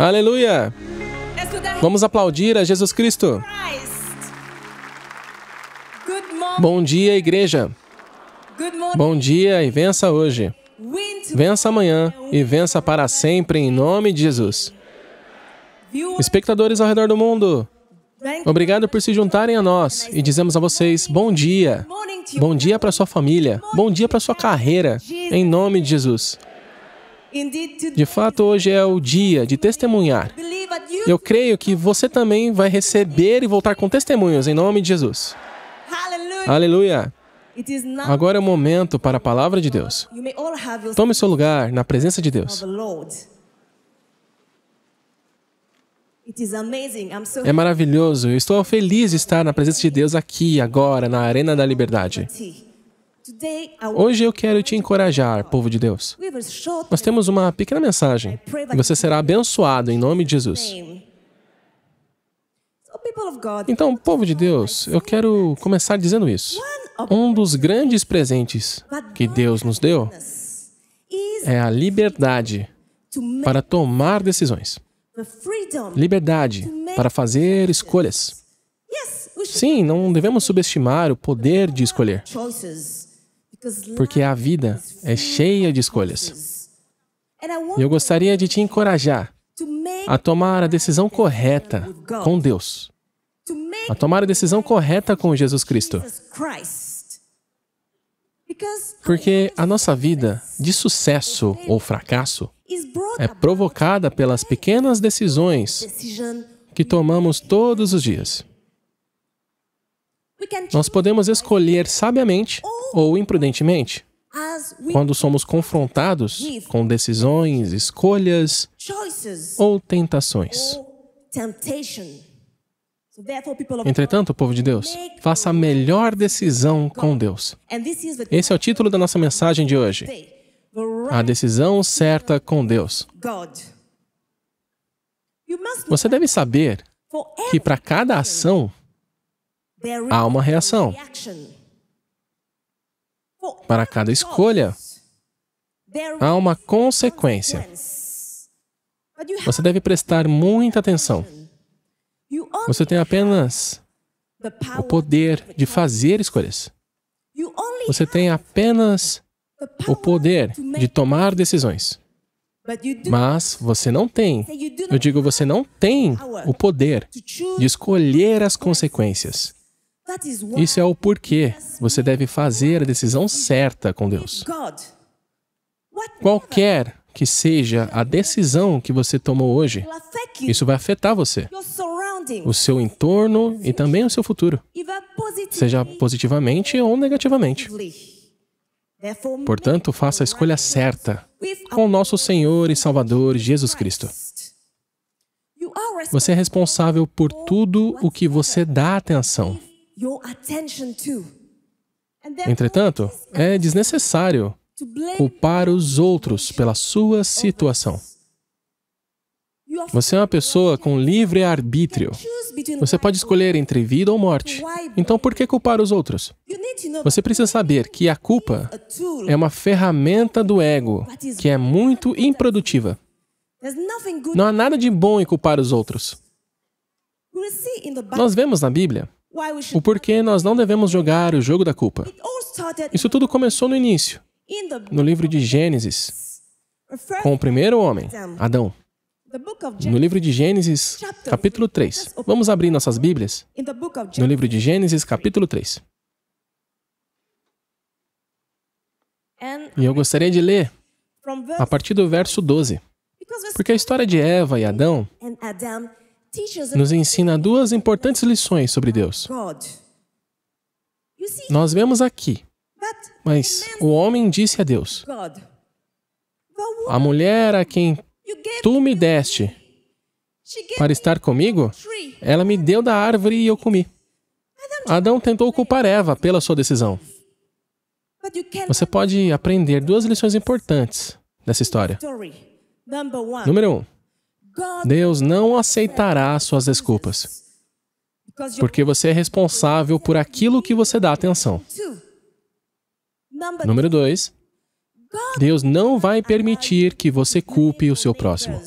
Aleluia! Vamos aplaudir a Jesus Cristo. Bom dia, igreja. Bom dia e vença hoje. Vença amanhã e vença para sempre em nome de Jesus. Espectadores ao redor do mundo, obrigado por se juntarem a nós e dizemos a vocês bom dia. Bom dia para sua família, bom dia para sua carreira, em nome de Jesus. De fato, hoje é o dia de testemunhar. Eu creio que você também vai receber e voltar com testemunhos em nome de Jesus. Aleluia! Agora é o momento para a palavra de Deus. Tome seu lugar na presença de Deus. É maravilhoso. Eu estou feliz de estar na presença de Deus aqui, agora, na Arena da Liberdade. Hoje eu quero te encorajar, povo de Deus. Nós temos uma pequena mensagem. Você será abençoado em nome de Jesus. Então, povo de Deus, eu quero começar dizendo isso. Um dos grandes presentes que Deus nos deu é a liberdade para tomar decisões. Liberdade para fazer escolhas. Sim, não devemos subestimar o poder de escolher porque a vida é cheia de escolhas. E eu gostaria de te encorajar a tomar a decisão correta com Deus, a tomar a decisão correta com Jesus Cristo. Porque a nossa vida de sucesso ou fracasso é provocada pelas pequenas decisões que tomamos todos os dias. Nós podemos escolher sabiamente ou imprudentemente. Quando somos confrontados com decisões, escolhas ou tentações. Entretanto, povo de Deus, faça a melhor decisão com Deus. Esse é o título da nossa mensagem de hoje. A decisão certa com Deus. Você deve saber que para cada ação há uma reação. Para cada escolha, há uma consequência. Você deve prestar muita atenção. Você tem apenas o poder de fazer escolhas. Você tem apenas o poder de tomar decisões. Mas você não tem, eu digo, você não tem o poder de escolher as consequências. Isso é o porquê você deve fazer a decisão certa com Deus. Qualquer que seja a decisão que você tomou hoje, isso vai afetar você, o seu entorno e também o seu futuro, seja positivamente ou negativamente. Portanto, faça a escolha certa com o nosso Senhor e Salvador Jesus Cristo. Você é responsável por tudo o que você dá atenção. Entretanto, é desnecessário culpar os outros pela sua situação. Você é uma pessoa com livre arbítrio. Você pode escolher entre vida ou morte. Então, por que culpar os outros? Você precisa saber que a culpa é uma ferramenta do ego que é muito improdutiva. Não há nada de bom em culpar os outros. Nós vemos na Bíblia o porquê nós não devemos jogar o jogo da culpa. Isso tudo começou no início, no livro de Gênesis, com o primeiro homem, Adão. No livro de Gênesis, capítulo 3. Vamos abrir nossas Bíblias? No livro de Gênesis, capítulo 3. E eu gostaria de ler a partir do verso 12. Porque a história de Eva e Adão nos ensina duas importantes lições sobre Deus. Nós vemos aqui, mas o homem disse a Deus: A mulher a quem tu me deste para estar comigo, ela me deu da árvore e eu comi. Adão tentou culpar Eva pela sua decisão. Você pode aprender duas lições importantes dessa história. Número um. Deus não aceitará suas desculpas, porque você é responsável por aquilo que você dá atenção. Número dois, Deus não vai permitir que você culpe o seu próximo.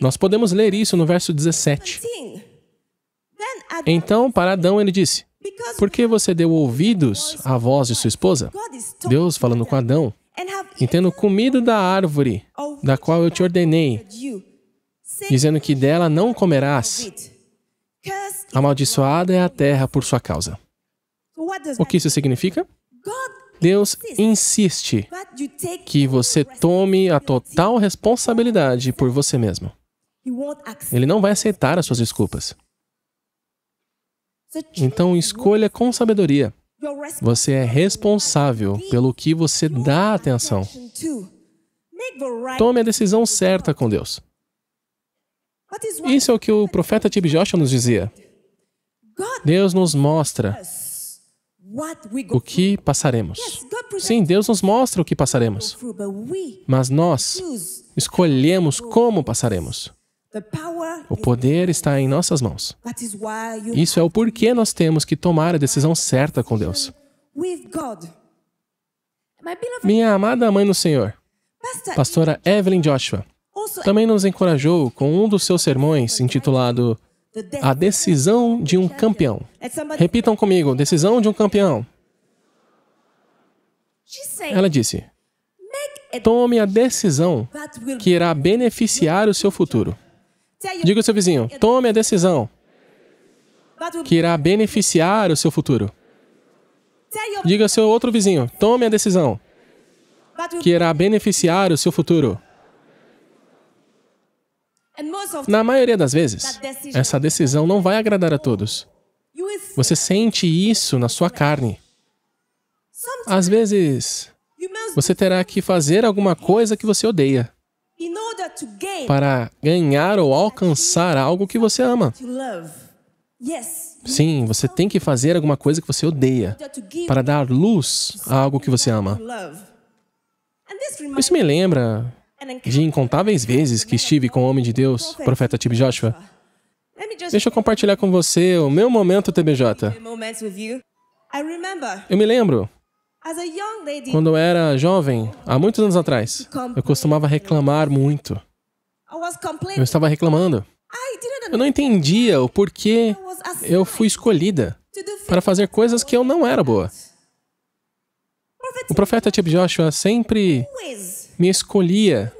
Nós podemos ler isso no verso 17. Então, para Adão, ele disse: Por que você deu ouvidos à voz de sua esposa? Deus falando com Adão, e tendo comido da árvore da qual eu te ordenei dizendo que dela não comerás. Amaldiçoada é a terra por sua causa. O que isso significa? Deus insiste que você tome a total responsabilidade por você mesmo. Ele não vai aceitar as suas desculpas. Então escolha com sabedoria. Você é responsável pelo que você dá atenção. Tome a decisão certa com Deus. Isso é o que o profeta Tib Joshua nos dizia. Deus nos mostra o que passaremos. Sim, Deus nos mostra o que passaremos. Mas nós escolhemos como passaremos. O poder está em nossas mãos. Isso é o porquê nós temos que tomar a decisão certa com Deus. Minha amada mãe no Senhor, pastora Evelyn Joshua, também nos encorajou com um dos seus sermões intitulado A Decisão de um Campeão. Repitam comigo: Decisão de um Campeão. Ela disse: Tome a decisão que irá beneficiar o seu futuro. Diga ao seu vizinho: Tome a decisão que irá beneficiar o seu futuro. Diga ao seu outro vizinho: Tome a decisão que irá beneficiar o seu futuro. Na maioria das vezes, essa decisão não vai agradar a todos. Você sente isso na sua carne. Às vezes, você terá que fazer alguma coisa que você odeia para ganhar ou alcançar algo que você ama. Sim, você tem que fazer alguma coisa que você odeia para dar luz a algo que você ama. Isso me lembra de incontáveis vezes que estive com o homem de Deus, profeta Tib Joshua. Deixa eu compartilhar com você o meu momento TBJ. Eu me lembro, quando eu era jovem, há muitos anos atrás, eu costumava reclamar muito. Eu estava reclamando. Eu não entendia o porquê eu fui escolhida para fazer coisas que eu não era boa. O profeta Tib Joshua sempre me escolhia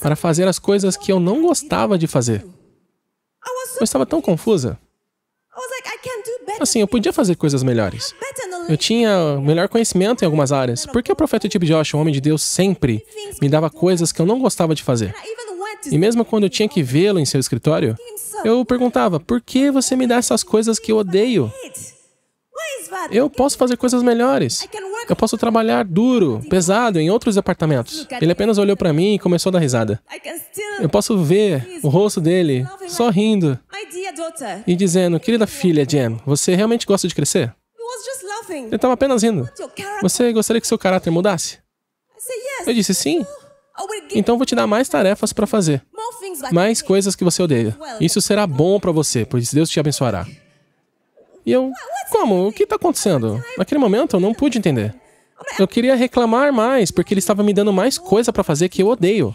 para fazer as coisas que eu não gostava de fazer. Eu estava tão confusa. Assim, eu podia fazer coisas melhores. Eu tinha melhor conhecimento em algumas áreas. Por que o profeta Tib tipo Josh, o homem de Deus, sempre me dava coisas que eu não gostava de fazer? E mesmo quando eu tinha que vê-lo em seu escritório, eu perguntava: por que você me dá essas coisas que eu odeio? Eu posso fazer coisas melhores. Eu posso trabalhar duro, pesado, em outros apartamentos. Ele apenas olhou para mim e começou a dar risada. Eu posso ver o rosto dele sorrindo e dizendo: Querida filha, Jen, você realmente gosta de crescer? Ele estava apenas rindo. Você gostaria que seu caráter mudasse? Eu disse: Sim. Então vou te dar mais tarefas para fazer, mais coisas que você odeia. Isso será bom para você, pois Deus te abençoará. E eu, como? O que está acontecendo? Naquele momento eu não pude entender. Eu queria reclamar mais, porque ele estava me dando mais coisa para fazer que eu odeio.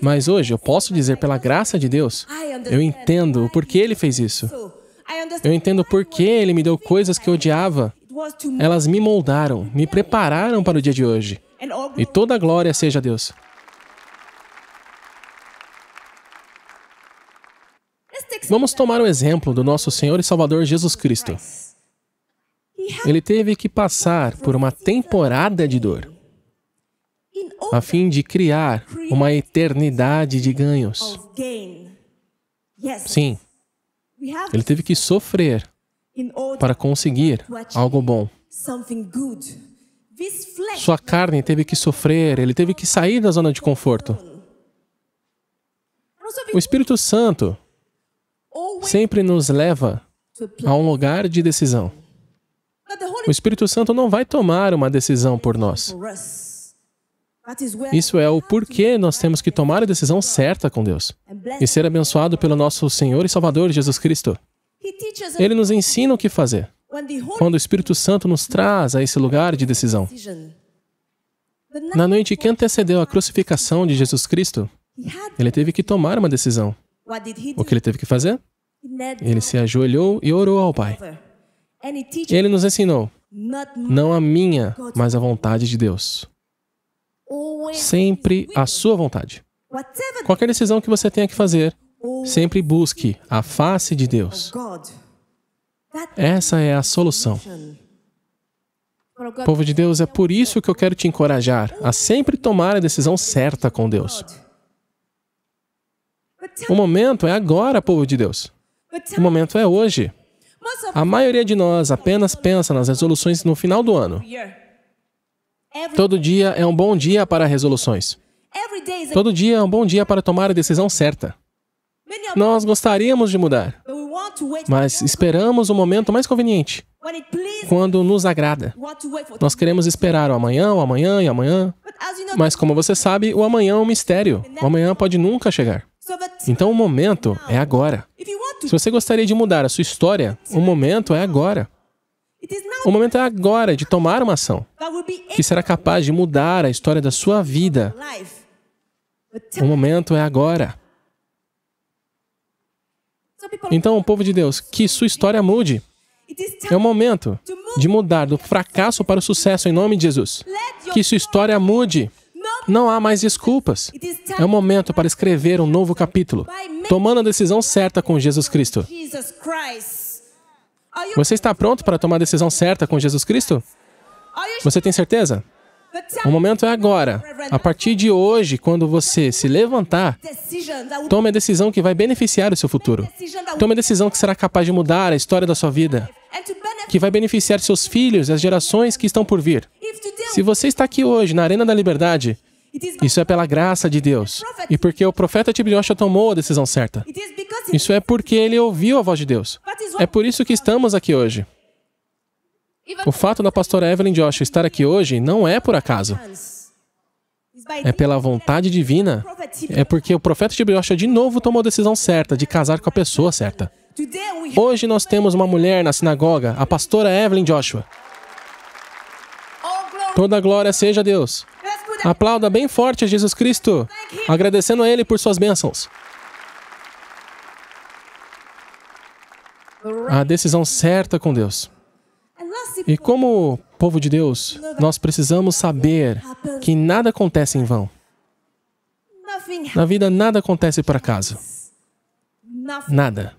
Mas hoje eu posso dizer, pela graça de Deus, eu entendo o porquê ele fez isso. Eu entendo por que ele me deu coisas que eu odiava. Elas me moldaram, me prepararam para o dia de hoje. E toda a glória seja a Deus. Vamos tomar o exemplo do nosso Senhor e Salvador Jesus Cristo. Ele teve que passar por uma temporada de dor a fim de criar uma eternidade de ganhos. Sim, ele teve que sofrer para conseguir algo bom. Sua carne teve que sofrer, ele teve que sair da zona de conforto. O Espírito Santo sempre nos leva a um lugar de decisão. O Espírito Santo não vai tomar uma decisão por nós. Isso é o porquê nós temos que tomar a decisão certa com Deus e ser abençoado pelo nosso Senhor e Salvador Jesus Cristo. Ele nos ensina o que fazer quando o Espírito Santo nos traz a esse lugar de decisão. Na noite que antecedeu a crucificação de Jesus Cristo, ele teve que tomar uma decisão. O que ele teve que fazer? Ele se ajoelhou e orou ao Pai. Ele nos ensinou: não a minha, mas a vontade de Deus. Sempre a sua vontade. Qualquer decisão que você tenha que fazer, sempre busque a face de Deus. Essa é a solução. Povo de Deus, é por isso que eu quero te encorajar a sempre tomar a decisão certa com Deus. O momento é agora, povo de Deus. O momento é hoje. A maioria de nós apenas pensa nas resoluções no final do ano. Todo dia é um bom dia para resoluções. Todo dia é um bom dia para tomar a decisão certa. Nós gostaríamos de mudar, mas esperamos o momento mais conveniente, quando nos agrada. Nós queremos esperar o amanhã, o amanhã e amanhã, mas como você sabe, o amanhã é um mistério. O amanhã pode nunca chegar. Então o momento é agora. Se você gostaria de mudar a sua história, o momento é agora. O momento é agora de tomar uma ação que será capaz de mudar a história da sua vida. O momento é agora. Então, o povo de Deus, que sua história mude. É o momento de mudar do fracasso para o sucesso em nome de Jesus. Que sua história mude. Não há mais desculpas. É o momento para escrever um novo capítulo, tomando a decisão certa com Jesus Cristo. Você está pronto para tomar a decisão certa com Jesus Cristo? Você tem certeza? O momento é agora. A partir de hoje, quando você se levantar, tome a decisão que vai beneficiar o seu futuro. Tome a decisão que será capaz de mudar a história da sua vida, que vai beneficiar seus filhos e as gerações que estão por vir. Se você está aqui hoje, na Arena da Liberdade, isso é pela graça de Deus. E porque o profeta Tibiocha tomou a decisão certa. Isso é porque ele ouviu a voz de Deus. É por isso que estamos aqui hoje. O fato da pastora Evelyn Joshua estar aqui hoje não é por acaso. É pela vontade divina. É porque o profeta Tibiocha de novo tomou a decisão certa de casar com a pessoa certa. Hoje nós temos uma mulher na sinagoga, a pastora Evelyn Joshua. Toda a glória seja a Deus. Aplauda bem forte a Jesus Cristo, agradecendo a Ele por suas bênçãos. A decisão certa com Deus. E como povo de Deus, nós precisamos saber que nada acontece em vão. Na vida, nada acontece por acaso. Nada.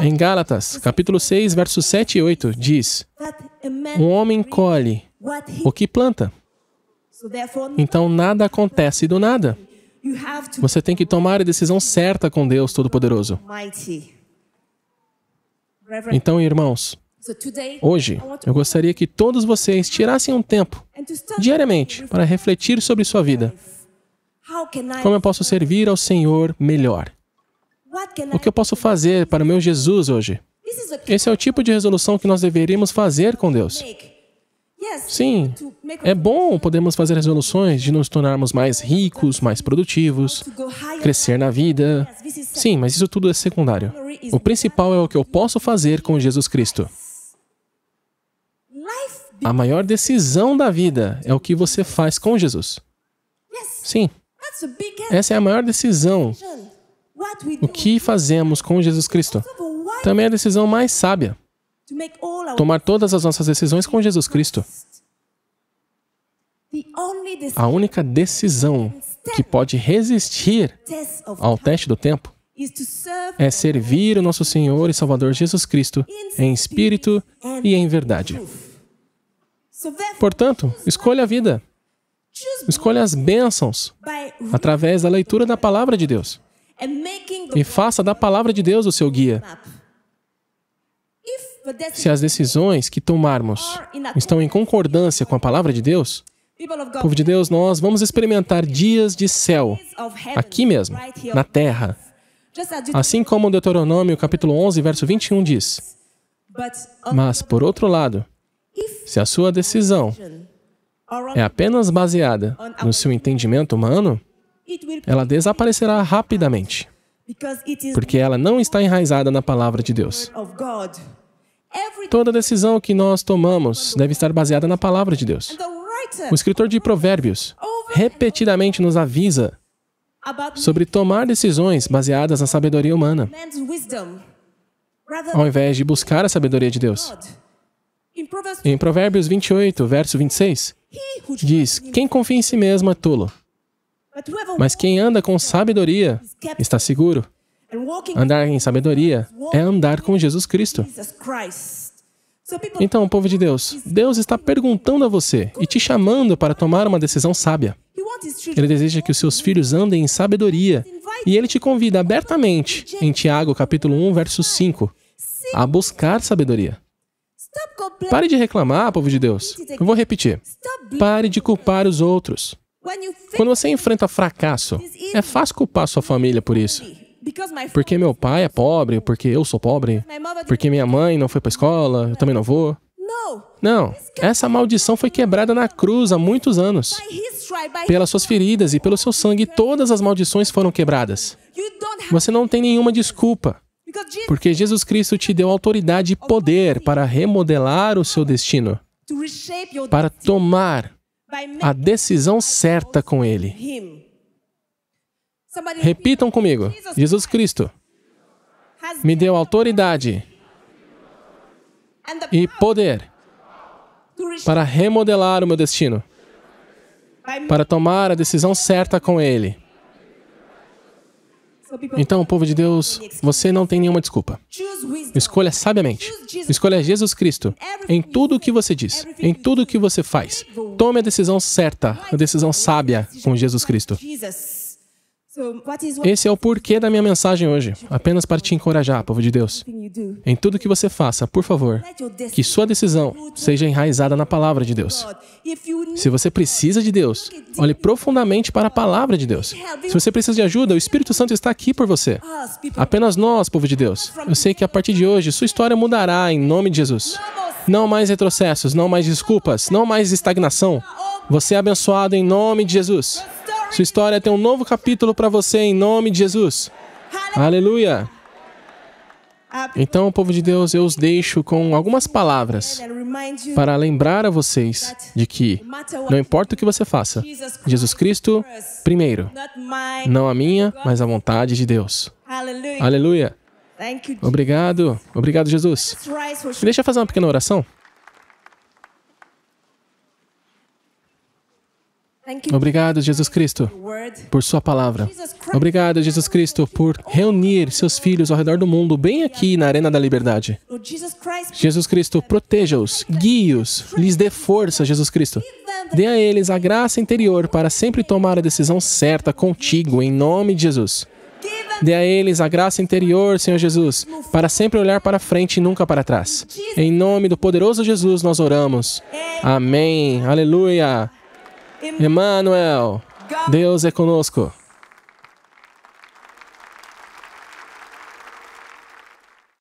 Em Gálatas, capítulo 6, versos 7 e 8, diz: Um homem colhe o que planta. Então nada acontece do nada. Você tem que tomar a decisão certa com Deus Todo-Poderoso. Então, irmãos, hoje eu gostaria que todos vocês tirassem um tempo, diariamente, para refletir sobre sua vida. Como eu posso servir ao Senhor melhor? O que eu posso fazer para o meu Jesus hoje? Esse é o tipo de resolução que nós deveríamos fazer com Deus. Sim, é bom podemos fazer resoluções de nos tornarmos mais ricos, mais produtivos, crescer na vida. Sim, mas isso tudo é secundário. O principal é o que eu posso fazer com Jesus Cristo. A maior decisão da vida é o que você faz com Jesus. Sim, essa é a maior decisão. O que fazemos com Jesus Cristo. Também é a decisão mais sábia tomar todas as nossas decisões com Jesus Cristo. A única decisão que pode resistir ao teste do tempo é servir o nosso Senhor e Salvador Jesus Cristo em espírito e em verdade. Portanto, escolha a vida. Escolha as bênçãos através da leitura da palavra de Deus. E faça da palavra de Deus o seu guia, se as decisões que tomarmos estão em concordância com a palavra de Deus, povo de Deus, nós vamos experimentar dias de céu, aqui mesmo, na terra. Assim como Deuteronômio capítulo 11, verso 21 diz. Mas, por outro lado, se a sua decisão é apenas baseada no seu entendimento humano, ela desaparecerá rapidamente, porque ela não está enraizada na palavra de Deus. Toda decisão que nós tomamos deve estar baseada na palavra de Deus. O escritor de Provérbios repetidamente nos avisa sobre tomar decisões baseadas na sabedoria humana, ao invés de buscar a sabedoria de Deus. Em Provérbios 28, verso 26, diz: Quem confia em si mesmo é tolo, mas quem anda com sabedoria está seguro. Andar em sabedoria é andar com Jesus Cristo. Então, povo de Deus, Deus está perguntando a você e te chamando para tomar uma decisão sábia. Ele deseja que os seus filhos andem em sabedoria e ele te convida abertamente, em Tiago capítulo 1, verso 5, a buscar sabedoria. Pare de reclamar, povo de Deus. Eu vou repetir. Pare de culpar os outros. Quando você enfrenta fracasso, é fácil culpar sua família por isso. Porque meu pai é pobre, porque eu sou pobre, porque minha mãe não foi para a escola, eu também não vou. Não, essa maldição foi quebrada na cruz há muitos anos. Pelas suas feridas e pelo seu sangue, todas as maldições foram quebradas. Você não tem nenhuma desculpa, porque Jesus Cristo te deu autoridade e poder para remodelar o seu destino, para tomar a decisão certa com Ele. Repitam comigo: Jesus Cristo me deu autoridade e poder para remodelar o meu destino, para tomar a decisão certa com Ele. Então, povo de Deus, você não tem nenhuma desculpa. Escolha sabiamente. Escolha Jesus Cristo em tudo o que você diz, em tudo o que você faz. Tome a decisão certa, a decisão sábia com Jesus Cristo. Esse é o porquê da minha mensagem hoje, apenas para te encorajar, povo de Deus. Em tudo que você faça, por favor, que sua decisão seja enraizada na palavra de Deus. Se você precisa de Deus, olhe profundamente para a palavra de Deus. Se você precisa de ajuda, o Espírito Santo está aqui por você. Apenas nós, povo de Deus. Eu sei que a partir de hoje sua história mudará em nome de Jesus. Não mais retrocessos, não mais desculpas, não mais estagnação. Você é abençoado em nome de Jesus. Sua história tem um novo capítulo para você em nome de Jesus. Aleluia! Então, povo de Deus, eu os deixo com algumas palavras para lembrar a vocês de que não importa o que você faça, Jesus Cristo primeiro, não a minha, mas a vontade de Deus. Aleluia! Obrigado, obrigado, Jesus. Me deixa fazer uma pequena oração. Obrigado, Jesus Cristo, por Sua palavra. Obrigado, Jesus Cristo, por reunir seus filhos ao redor do mundo, bem aqui na Arena da Liberdade. Oh, Jesus Cristo, proteja-os, guie-os, lhes dê força, Jesus Cristo. Dê a eles a graça interior para sempre tomar a decisão certa contigo, em nome de Jesus. Dê a eles a graça interior, Senhor Jesus, para sempre olhar para frente e nunca para trás. Em nome do poderoso Jesus nós oramos. Amém. Aleluia. Emmanuel, Deus é conosco.